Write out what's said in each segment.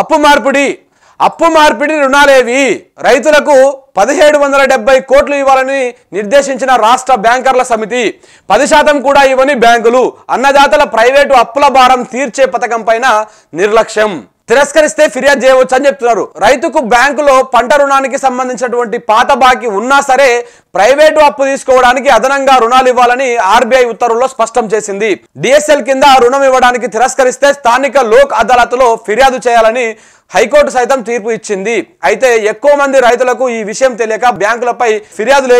అప్పు మార్పిడి అప్పు మార్పిడి రుణాలేవి రైతులకు పదిహేడు వందల డెబ్బై కోట్లు ఇవ్వాలని నిర్దేశించిన రాష్ట్ర బ్యాంకర్ల సమితి పది శాతం కూడా ఇవ్వని బ్యాంకులు అన్నదాతల ప్రైవేటు అప్పుల భారం తీర్చే పథకం పైన నిర్లక్ష్యం తిరస్కరిస్తే ఫిర్యాదు చేయవచ్చు అని చెప్తున్నారు రైతుకు బ్యాంకులో పంట రుణానికి సంబంధించినటువంటి పాత బాకీ ఉన్నా సరే ప్రైవేటు అప్పు తీసుకోవడానికి అదనంగా రుణాలు ఇవ్వాలని ఆర్బీఐ ఉత్తర్వుల్లో స్పష్టం చేసింది డిఎస్ఎల్ కింద రుణం ఇవ్వడానికి తిరస్కరిస్తే స్థానిక లోక్ అదాలత్లో ఫిర్యాదు చేయాలని హైకోర్టు సైతం తీర్పు ఇచ్చింది అయితే ఎక్కువ మంది రైతులకు ఈ విషయం తెలియక బ్యాంకులపై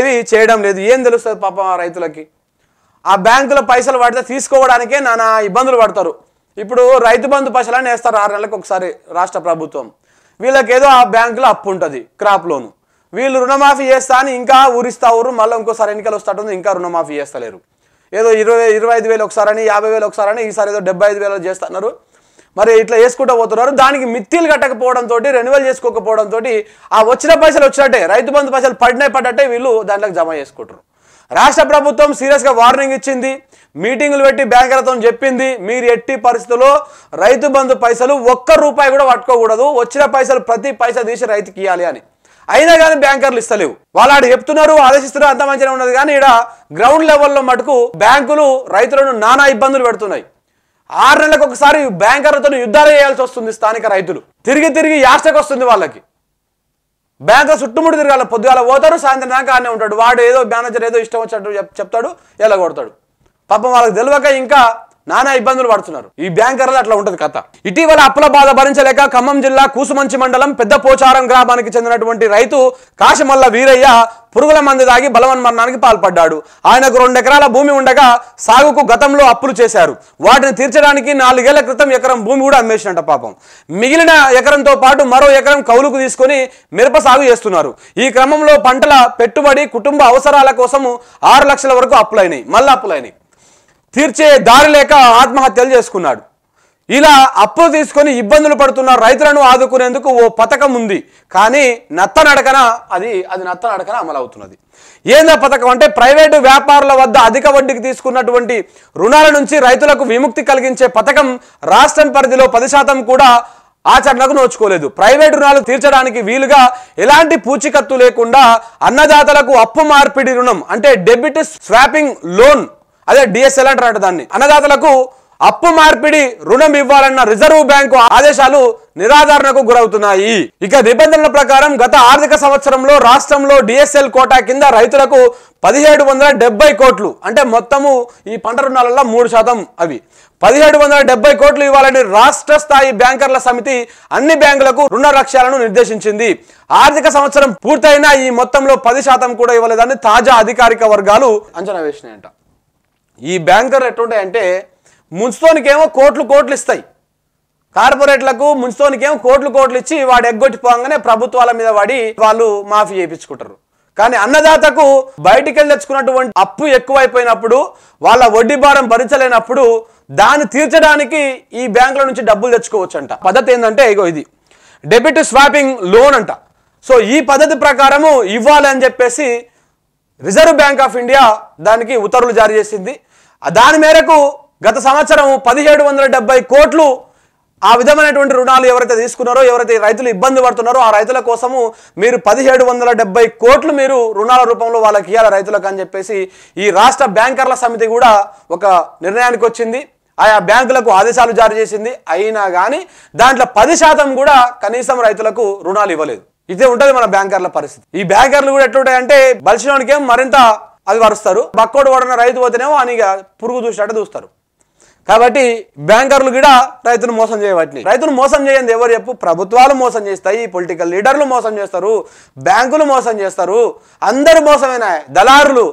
ఏవి చేయడం లేదు ఏం తెలుస్తుంది పాపం రైతులకి ఆ బ్యాంకుల పైసలు పడితే తీసుకోవడానికే నానా ఇబ్బందులు పడతారు ఇప్పుడు రైతు బంధు పశలాన్ని వేస్తారు ఆరు నెలలకు ఒకసారి రాష్ట్ర ప్రభుత్వం వీళ్ళకేదో ఆ బ్యాంకులో అప్పు ఉంటుంది క్రాప్ లోను వీళ్ళు రుణమాఫీ చేస్తా అని ఇంకా ఊరిస్తా ఊరు మళ్ళీ ఇంకోసారి ఎన్నికలు వస్తాటుంది ఇంకా రుణమాఫీ చేస్తలేరు ఏదో ఇరవై ఇరవై ఐదు వేలు ఒకసారని యాభై వేలు ఒకసారని ఈసారి ఏదో డెబ్బై ఐదు వేలు చేస్తున్నారు మరి ఇట్లా చేసుకుంటూ పోతున్నారు దానికి మిత్తిలు కట్టకపోవడంతో రెన్యువల్ చేసుకోకపోవడంతో ఆ వచ్చిన పైసలు వచ్చినట్టే రైతు బంధు పైసలు పడినాయి పడ్డట్టే వీళ్ళు దాంట్లోకి జమ చేసుకుంటారు రాష్ట్ర ప్రభుత్వం సీరియస్గా వార్నింగ్ ఇచ్చింది మీటింగులు పెట్టి బ్యాంకులతో చెప్పింది మీరు ఎట్టి పరిస్థితుల్లో రైతు బంధు పైసలు ఒక్క రూపాయి కూడా పట్టుకోకూడదు వచ్చిన పైసలు ప్రతి పైసా తీసి రైతుకి ఇవ్వాలి అని అయినా కానీ బ్యాంకర్లు ఇస్తలేవు వాళ్ళు ఆడ చెప్తున్నారు ఆదేశిస్తున్నారు అంత మంచిగా ఉన్నది కానీ ఇక్కడ గ్రౌండ్ లెవెల్లో మటుకు బ్యాంకులు రైతులను నానా ఇబ్బందులు పెడుతున్నాయి ఆరు నెలలకు ఒకసారి బ్యాంకర్లతో యుద్ధాలు చేయాల్సి వస్తుంది స్థానిక రైతులు తిరిగి తిరిగి యాష్టకు వస్తుంది వాళ్ళకి బ్యాంక్ చుట్టుముడి తిరగాల పొద్దుగాల పోతారు సాయంత్రం దాకా ఆనే ఉంటాడు వాడు ఏదో మేనేజర్ ఏదో ఇష్టం వచ్చాడు చెప్తాడు ఎలా కొడతాడు పాపం వాళ్ళకి తెలియక ఇంకా నానా ఇబ్బందులు పడుతున్నారు ఈ బ్యాంకర్లు అట్లా ఉంటుంది కథ ఇటీవల అప్పుల బాధ భరించలేక ఖమ్మం జిల్లా కూసుమంచి మండలం పెద్ద పోచారం గ్రామానికి చెందినటువంటి రైతు కాశమల్ల వీరయ్య పురుగుల మందు బలవన్ బలవన్మరణానికి పాల్పడ్డాడు ఆయనకు రెండు ఎకరాల భూమి ఉండగా సాగుకు గతంలో అప్పులు చేశారు వాటిని తీర్చడానికి నాలుగేళ్ల క్రితం ఎకరం భూమి కూడా అమ్మేసినట పాపం మిగిలిన ఎకరంతో పాటు మరో ఎకరం కౌలుకు తీసుకొని మిరప సాగు చేస్తున్నారు ఈ క్రమంలో పంటల పెట్టుబడి కుటుంబ అవసరాల కోసము ఆరు లక్షల వరకు అప్పులైనాయి మళ్ళీ అప్పులైనాయి తీర్చే దారి లేక ఆత్మహత్యలు చేసుకున్నాడు ఇలా అప్పు తీసుకొని ఇబ్బందులు పడుతున్న రైతులను ఆదుకునేందుకు ఓ పథకం ఉంది కానీ నత్త నడకన అది అది నత్త నడకన అమలవుతున్నది ఏందా పథకం అంటే ప్రైవేటు వ్యాపారుల వద్ద అధిక వడ్డీకి తీసుకున్నటువంటి రుణాల నుంచి రైతులకు విముక్తి కలిగించే పథకం రాష్ట్రం పరిధిలో పది శాతం కూడా ఆచరణకు నోచుకోలేదు ప్రైవేట్ రుణాలు తీర్చడానికి వీలుగా ఎలాంటి పూచికత్తు లేకుండా అన్నదాతలకు అప్పు మార్పిడి రుణం అంటే డెబిట్ స్వాపింగ్ లోన్ అదే డిఎస్ఎల్ అంటారు దాన్ని అన్నదాతలకు అప్పు మార్పిడి రుణం ఇవ్వాలన్న రిజర్వ్ బ్యాంకు ఆదేశాలు నిరాధారణకు గురవుతున్నాయి ఇక నిబంధనల ప్రకారం గత ఆర్థిక సంవత్సరంలో రాష్ట్రంలో డిఎస్ఎల్ కోటా కింద రైతులకు పదిహేడు వందల డెబ్బై కోట్లు అంటే మొత్తము ఈ పంట రుణాలలో మూడు శాతం అవి పదిహేడు వందల డెబ్బై కోట్లు ఇవ్వాలని రాష్ట్ర స్థాయి బ్యాంకర్ల సమితి అన్ని బ్యాంకులకు రుణ లక్ష్యాలను నిర్దేశించింది ఆర్థిక సంవత్సరం పూర్తయినా ఈ మొత్తంలో పది శాతం కూడా ఇవ్వలేదని తాజా అధికారిక వర్గాలు అంచనా వేసినాయంట ఈ బ్యాంకర్ ఎటుంటాయంటే ముంచుతోనికేమో కోట్లు కోట్లు ఇస్తాయి కార్పొరేట్లకు ముంచుతోనికేమో కోట్లు కోట్లు ఇచ్చి వాడు ఎగ్గొట్టిపోగానే ప్రభుత్వాల మీద పడి వాళ్ళు మాఫీ చేయించుకుంటారు కానీ అన్నదాతకు బయటికి వెళ్ళి తెచ్చుకున్నటువంటి అప్పు ఎక్కువైపోయినప్పుడు వాళ్ళ వడ్డీ భారం భరించలేనప్పుడు దాన్ని తీర్చడానికి ఈ బ్యాంకుల నుంచి డబ్బులు తెచ్చుకోవచ్చు అంట పద్ధతి ఏంటంటే ఇగో ఇది డెబిట్ స్వాపింగ్ లోన్ అంట సో ఈ పద్ధతి ప్రకారము ఇవ్వాలని చెప్పేసి రిజర్వ్ బ్యాంక్ ఆఫ్ ఇండియా దానికి ఉత్తర్వులు జారీ చేసింది దాని మేరకు గత సంవత్సరం పదిహేడు వందల డెబ్బై కోట్లు ఆ విధమైనటువంటి రుణాలు ఎవరైతే తీసుకున్నారో ఎవరైతే రైతులు ఇబ్బంది పడుతున్నారో ఆ రైతుల కోసము మీరు పదిహేడు వందల డెబ్బై కోట్లు మీరు రుణాల రూపంలో వాళ్ళకి ఇవ్వాలి రైతులకు అని చెప్పేసి ఈ రాష్ట్ర బ్యాంకర్ల సమితి కూడా ఒక నిర్ణయానికి వచ్చింది ఆయా బ్యాంకులకు ఆదేశాలు జారీ చేసింది అయినా కానీ దాంట్లో పది శాతం కూడా కనీసం రైతులకు రుణాలు ఇవ్వలేదు ఇదే ఉంటుంది మన బ్యాంకర్ల పరిస్థితి ఈ బ్యాంకర్లు కూడా ఎట్లుంటాయంటే ఏం మరింత అది వరుస్తారు బక్కోడు వాడిన రైతు పోతేనేమో అని పురుగు చూసినట్టు చూస్తారు కాబట్టి బ్యాంకర్లు కూడా రైతును మోసం చేయవట్ని రైతును మోసం చేయండి ఎవరు చెప్పు ప్రభుత్వాలు మోసం చేస్తాయి పొలిటికల్ లీడర్లు మోసం చేస్తారు బ్యాంకులు మోసం చేస్తారు అందరు మోసమైన దళారులు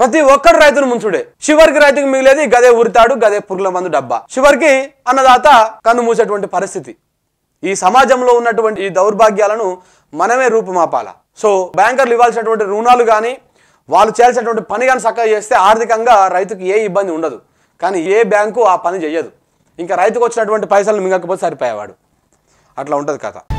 ప్రతి ఒక్కరు రైతును ముంచుడే చివరికి రైతుకు మిగిలేది గదే ఉరితాడు గదే పురుగుల మందు డబ్బా చివరికి అన్నదాత కన్ను మూసేటువంటి పరిస్థితి ఈ సమాజంలో ఉన్నటువంటి ఈ దౌర్భాగ్యాలను మనమే రూపుమాపాల సో బ్యాంకర్లు ఇవ్వాల్సినటువంటి రుణాలు కానీ వాళ్ళు చేయాల్సినటువంటి పని కానీ చక్కగా చేస్తే ఆర్థికంగా రైతుకి ఏ ఇబ్బంది ఉండదు కానీ ఏ బ్యాంకు ఆ పని చేయదు ఇంకా రైతుకు వచ్చినటువంటి పైసలు మింగకపోతే సరిపోయేవాడు అట్లా ఉంటుంది కథ